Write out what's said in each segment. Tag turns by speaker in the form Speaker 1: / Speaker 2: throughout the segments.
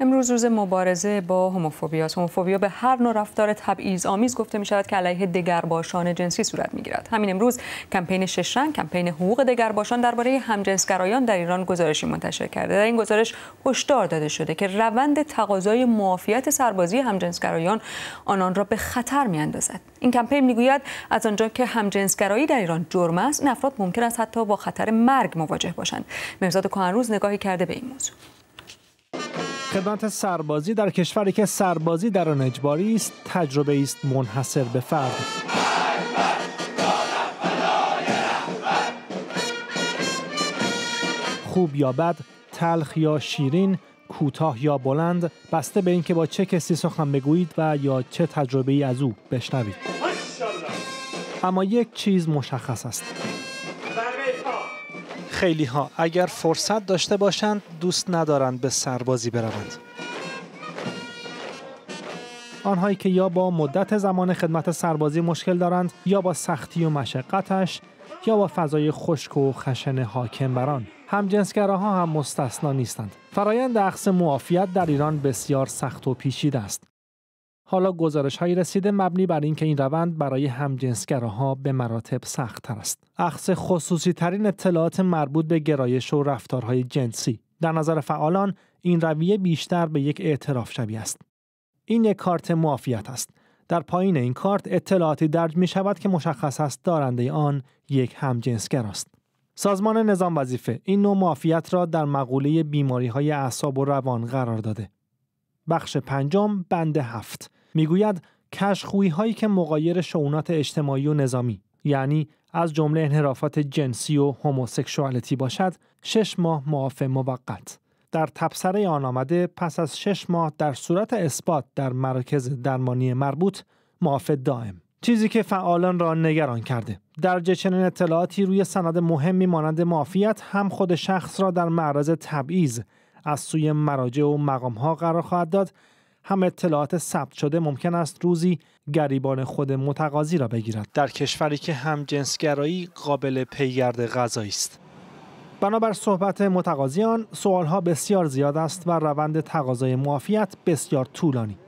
Speaker 1: امروز روز مبارزه با هوموفوبیا است هوموفوبیا به هر نوع رفتار تبعیض آمیز گفته می شود که علیه دگرباشان جنسی صورت می گیرد همین امروز کمپین شش رنگ کمپین حقوق دگرباشان درباره همجنسگرایان در ایران گزارشی منتشر کرده در این گزارش هشدار داده شده که روند تقاضای معافیت سربازی همجنسگرایان آنان را به خطر می اندازد این کمپین میگوید از آنجا که همجنسگرایی در ایران جرم است این افراد ممکن است حتی با خطر مرگ مواجه باشند مرزاد کهنروز نگاهی کرده به این موضوع
Speaker 2: خدمت سربازی در کشوری که سربازی در آن اجباری است تجربه است منحصر به فرد خوب یا بد تلخ یا شیرین کوتاه یا بلند بسته به اینکه با چه کسی سخن بگویید و یا چه تجربه ای از او بشنوید اما یک چیز مشخص است خیلی ها اگر فرصت داشته باشند دوست ندارند به سربازی بروند. آنهایی که یا با مدت زمان خدمت سربازی مشکل دارند یا با سختی و مشقتش یا با فضای خشک و خشن حاکم بران همجنسگراها هم مستثنا نیستند فرایند عقص معافیت در ایران بسیار سخت و پیچیده است حالا گزارش هایی رسیده مبنی بر اینکه این روند برای همجنسگراها به مراتب سخت تر است. اخص خصوصی ترین اطلاعات مربوط به گرایش و رفتارهای جنسی. در نظر فعالان این رویه بیشتر به یک اعتراف شبیه است. این یک کارت معافیت است. در پایین این کارت اطلاعاتی درج می شود که مشخص است دارنده آن یک همجنسگر است. سازمان نظام وظیفه این نوع معافیت را در مقوله بیماری های اعصاب و روان قرار داده. بخش پنجم بند هفت میگوید کشخویی هایی که مقایر شعونات اجتماعی و نظامی یعنی از جمله انحرافات جنسی و هوموسکشوالیتی باشد شش ماه معاف موقت در تبصره آن آمده پس از شش ماه در صورت اثبات در مراکز درمانی مربوط معاف دائم چیزی که فعالان را نگران کرده در چنین اطلاعاتی روی سند مهمی مانند معافیت هم خود شخص را در معرض تبعیض از سوی مراجع و مقامها قرار خواهد داد هم اطلاعات ثبت شده ممکن است روزی گریبان خود متقاضی را بگیرد در کشوری که هم جنسگرایی قابل پیگرد غذایی است بنابر صحبت متقاضیان ها بسیار زیاد است و روند تقاضای معافیت بسیار طولانی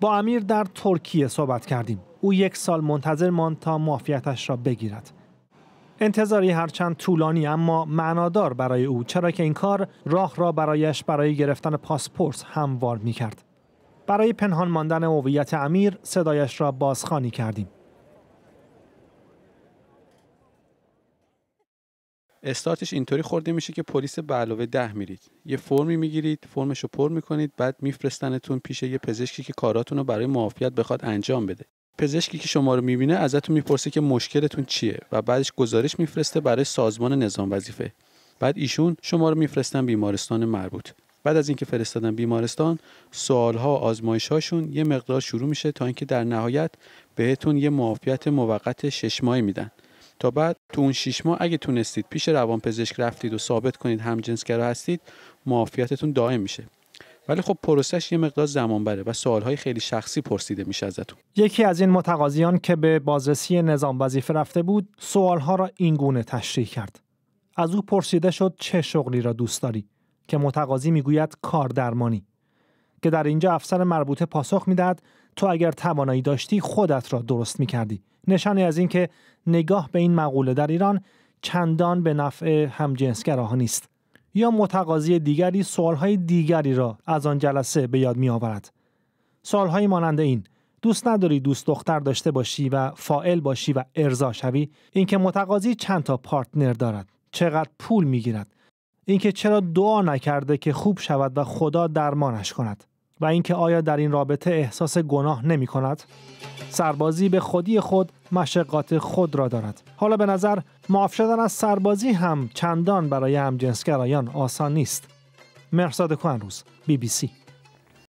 Speaker 2: با امیر در ترکیه صحبت کردیم او یک سال منتظر ماند تا معافیتش را بگیرد انتظاری هرچند طولانی اما معنادار برای او چرا که این کار راه را برایش برای گرفتن پاسپورت هموار می کرد. برای پنهان ماندن هویت امیر صدایش را بازخانی کردیم.
Speaker 3: استارتش اینطوری خورده میشه که پلیس به علاوه ده میرید
Speaker 2: یه فرمی میگیرید
Speaker 3: فرمش رو پر میکنید بعد میفرستنتون پیش یه پزشکی که کاراتون رو برای معافیت بخواد انجام بده پزشکی که شما رو میبینه ازتون میپرسه که مشکلتون چیه و بعدش گزارش میفرسته برای سازمان نظام وظیفه بعد ایشون شما رو میفرستن بیمارستان مربوط بعد از اینکه فرستادن بیمارستان سوالها آزمایشهاشون یه مقدار شروع میشه تا اینکه در نهایت بهتون یه معافیت موقت شش ماهی میدن تا بعد تو اون شیش ماه اگه تونستید پیش روان پزشک رفتید و ثابت کنید همجنسگرا هستید معافیتتون دائم میشه ولی خب پروسش یه مقدار زمان بره و سوالهای خیلی شخصی پرسیده میشه ازتون
Speaker 2: یکی از این متقاضیان که به بازرسی نظام وظیفه رفته بود سوالها را اینگونه تشریح کرد از او پرسیده شد چه شغلی را دوست داری که متقاضی میگوید کار درمانی که در اینجا افسر مربوطه پاسخ میداد تو اگر توانایی داشتی خودت را درست میکردی نشانی از اینکه نگاه به این مقوله در ایران چندان به نفع همجنسگراها نیست یا متقاضی دیگری سوالهای دیگری را از آن جلسه به یاد می آورد. سوالهایی مانند این دوست نداری دوست دختر داشته باشی و فائل باشی و ارضا شوی اینکه متقاضی چند تا پارتنر دارد چقدر پول میگیرد اینکه چرا دعا نکرده که خوب شود و خدا درمانش کند و اینکه آیا در این رابطه احساس گناه نمی کند؟ سربازی به خودی خود مشقات خود را دارد. حالا به نظر معاف شدن از سربازی هم چندان برای همجنسگرایان آسان نیست. مرساد کوهنروز بی بی سی